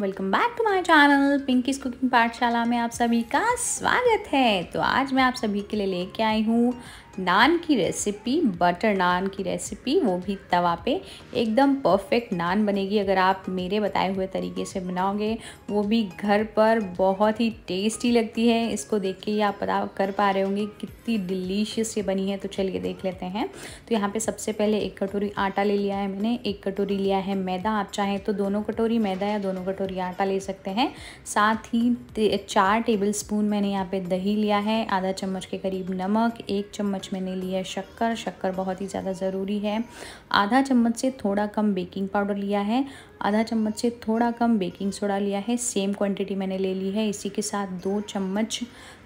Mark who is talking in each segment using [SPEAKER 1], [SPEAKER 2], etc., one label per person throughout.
[SPEAKER 1] welcome back to my channel Pinky's cooking पाठशाला में आप सभी का स्वागत है तो आज मैं आप सभी के लिए लेके आई हूँ नान की रेसिपी बटर नान की रेसिपी वो भी तवा पे एकदम परफेक्ट नान बनेगी अगर आप मेरे बताए हुए तरीके से बनाओगे वो भी घर पर बहुत ही टेस्टी लगती है इसको देख के ही आप पता कर पा रहे होंगे कितनी डिलीशियस ये बनी है तो चलिए देख लेते हैं तो यहाँ पे सबसे पहले एक कटोरी आटा ले लिया है मैंने एक कटोरी लिया है मैदा आप चाहें तो दोनों कटोरी मैदा या दोनों कटोरी आटा ले सकते हैं साथ ही चार टेबल स्पून मैंने यहाँ पर दही लिया है आधा चम्मच के करीब नमक एक चम्मच चम्मच मैंने लिया है शक्कर शक्कर बहुत ही ज़्यादा ज़रूरी है आधा चम्मच से थोड़ा कम बेकिंग पाउडर लिया है आधा चम्मच से थोड़ा कम बेकिंग सोडा लिया है सेम क्वांटिटी मैंने ले ली है इसी के साथ दो चम्मच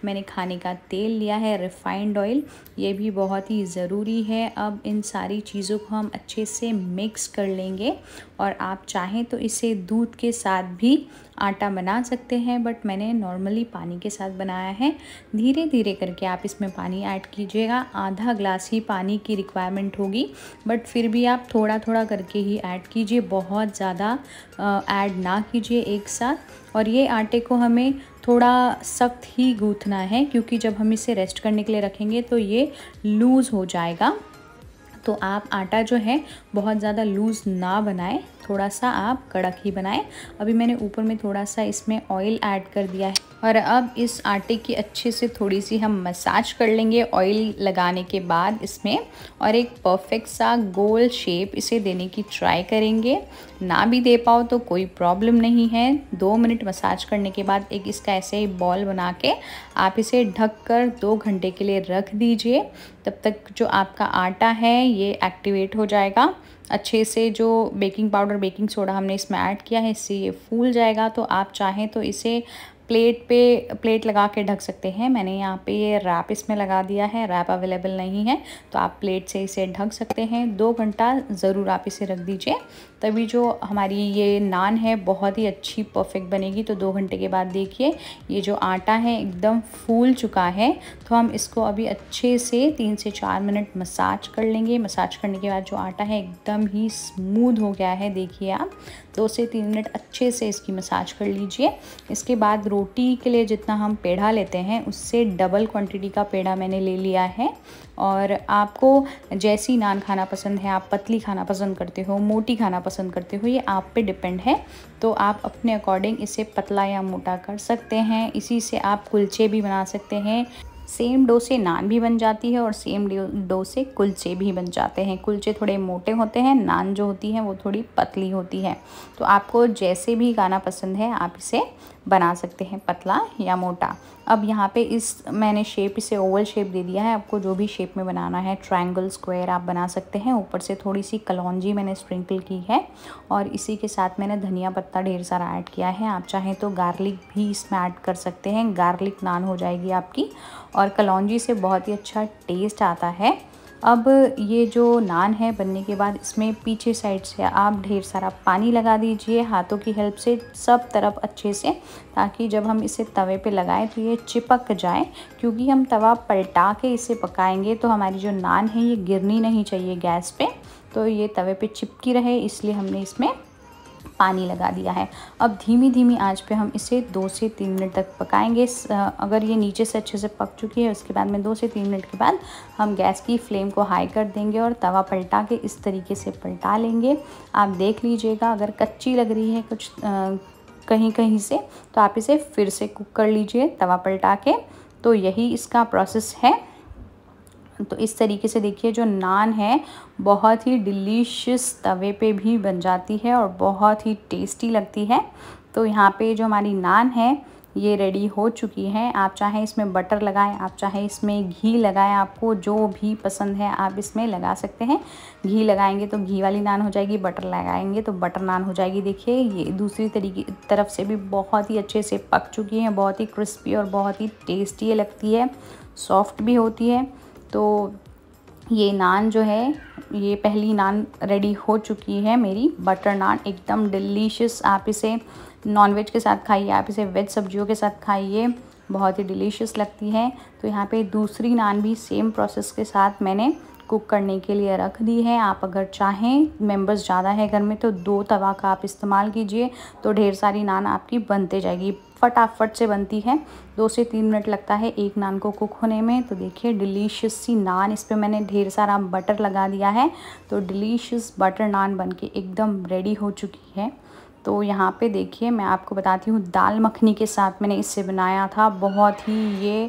[SPEAKER 1] मैंने खाने का तेल लिया है रिफाइंड ऑयल ये भी बहुत ही ज़रूरी है अब इन सारी चीज़ों को हम अच्छे से मिक्स कर लेंगे और आप चाहें तो इसे दूध के साथ भी आटा बना सकते हैं बट मैंने नॉर्मली पानी के साथ बनाया है धीरे धीरे करके आप इसमें पानी ऐड कीजिएगा आधा ग्लास ही पानी की रिक्वायरमेंट होगी बट फिर भी आप थोड़ा थोड़ा करके ही ऐड कीजिए बहुत ज़्यादा ऐड ना कीजिए एक साथ और ये आटे को हमें थोड़ा सख्त ही गूँथना है क्योंकि जब हम इसे रेस्ट करने के लिए रखेंगे तो ये लूज़ हो जाएगा तो आप आटा जो है बहुत ज़्यादा लूज़ ना बनाएं थोड़ा सा आप कड़क ही बनाएं अभी मैंने ऊपर में थोड़ा सा इसमें ऑयल ऐड कर दिया है और अब इस आटे की अच्छे से थोड़ी सी हम मसाज कर लेंगे ऑयल लगाने के बाद इसमें और एक परफेक्ट सा गोल शेप इसे देने की ट्राई करेंगे ना भी दे पाओ तो कोई प्रॉब्लम नहीं है दो मिनट मसाज करने के बाद एक इसका ऐसे ही बॉल बना के आप इसे ढक कर दो घंटे के लिए रख दीजिए तब तक जो आपका आटा है ये एक्टिवेट हो जाएगा अच्छे से जो बेकिंग पाउडर बेकिंग सोडा हमने इसमें ऐड किया है इससे ये फूल जाएगा तो आप चाहें तो इसे प्लेट पे प्लेट लगा के ढक सकते हैं मैंने यहाँ पे ये रैप इसमें लगा दिया है रैप अवेलेबल नहीं है तो आप प्लेट से इसे ढक सकते हैं दो घंटा ज़रूर आप इसे रख दीजिए तभी जो हमारी ये नान है बहुत ही अच्छी परफेक्ट बनेगी तो दो घंटे के बाद देखिए ये जो आटा है एकदम फूल चुका है तो हम इसको अभी अच्छे से तीन से चार मिनट मसाज कर लेंगे मसाज करने के बाद जो आटा है एकदम ही स्मूद हो गया है देखिए आप दो से तीन मिनट अच्छे से इसकी मसाज कर लीजिए इसके बाद रो रोटी के लिए जितना हम पेड़ा लेते हैं उससे डबल क्वांटिटी का पेड़ा मैंने ले लिया है और आपको जैसी नान खाना पसंद है आप पतली खाना पसंद करते हो मोटी खाना पसंद करते हो ये आप पे डिपेंड है तो आप अपने अकॉर्डिंग इसे पतला या मोटा कर सकते हैं इसी से आप कुलचे भी बना सकते हैं सेम डो से नान भी बन जाती है और सेम डो से कुलचे भी बन जाते हैं कुलचे थोड़े मोटे होते हैं नान जो होती है वो थोड़ी पतली होती है तो आपको जैसे भी गाना पसंद है आप इसे बना सकते हैं पतला या मोटा अब यहाँ पे इस मैंने शेप इसे ओवल शेप दे दिया है आपको जो भी शेप में बनाना है ट्रायंगल स्क्वायर आप बना सकते हैं ऊपर से थोड़ी सी कलौजी मैंने स्प्रिंकल की है और इसी के साथ मैंने धनिया पत्ता ढेर सारा ऐड किया है आप चाहें तो गार्लिक भी इसमें ऐड कर सकते हैं गार्लिक नान हो जाएगी आपकी और कलौजी से बहुत ही अच्छा टेस्ट आता है अब ये जो नान है बनने के बाद इसमें पीछे साइड से आप ढेर सारा पानी लगा दीजिए हाथों की हेल्प से सब तरफ अच्छे से ताकि जब हम इसे तवे पे लगाएं तो ये चिपक जाए क्योंकि हम तवा पलटा के इसे पकाएंगे तो हमारी जो नान है ये गिरनी नहीं चाहिए गैस पे तो ये तवे पे चिपकी रहे इसलिए हमने इसमें पानी लगा दिया है अब धीमी धीमी आंच पे हम इसे दो से तीन मिनट तक पकाएंगे अगर ये नीचे से अच्छे से पक चुकी है उसके बाद में दो से तीन मिनट के बाद हम गैस की फ्लेम को हाई कर देंगे और तवा पलटा के इस तरीके से पलटा लेंगे आप देख लीजिएगा अगर कच्ची लग रही है कुछ आ, कहीं कहीं से तो आप इसे फिर से कुक कर लीजिए तवा पलटा के तो यही इसका प्रोसेस है तो इस तरीके से देखिए जो नान है बहुत ही डिलीशियस तवे पे भी बन जाती है और बहुत ही टेस्टी लगती है तो यहाँ पे जो हमारी नान है ये रेडी हो चुकी है आप चाहे इसमें बटर लगाएं आप चाहे इसमें घी लगाएं आपको जो भी पसंद है आप इसमें लगा सकते हैं घी लगाएंगे तो घी वाली नान हो जाएगी बटर लगाएंगे तो बटर नान हो जाएगी देखिए ये दूसरी तरीके तरफ से भी बहुत ही अच्छे से पक चुकी हैं बहुत ही क्रिस्पी और बहुत ही टेस्टी लगती है सॉफ्ट भी होती है तो ये नान जो है ये पहली नान रेडी हो चुकी है मेरी बटर नान एकदम डिलीशियस आप इसे नॉनवेज के साथ खाइए आप इसे वेज सब्जियों के साथ खाइए बहुत ही डिलीशियस लगती है तो यहाँ पे दूसरी नान भी सेम प्रोसेस के साथ मैंने कुक करने के लिए रख दी है आप अगर चाहें मेंबर्स ज़्यादा है घर में तो दो तवा का आप इस्तेमाल कीजिए तो ढेर सारी नान आपकी बनते जाएगी फटाफट से बनती है दो से तीन मिनट लगता है एक नान को कुक होने में तो देखिए डिलीशियस सी नान इस पर मैंने ढेर सारा बटर लगा दिया है तो डिलीशियस बटर नान बनके एकदम रेडी हो चुकी है तो यहाँ पे देखिए मैं आपको बताती हूँ दाल मखनी के साथ मैंने इससे बनाया था बहुत ही ये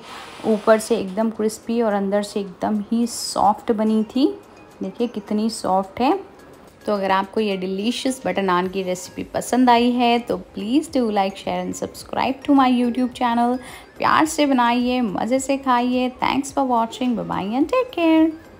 [SPEAKER 1] ऊपर से एकदम क्रिस्पी और अंदर से एकदम ही सॉफ्ट बनी थी देखिए कितनी सॉफ्ट है तो अगर आपको ये डिलीशियस बटर नान की रेसिपी पसंद आई है तो please do like share and subscribe to my YouTube channel प्यार से बनाइए मज़े से खाइए thanks for watching bye and take care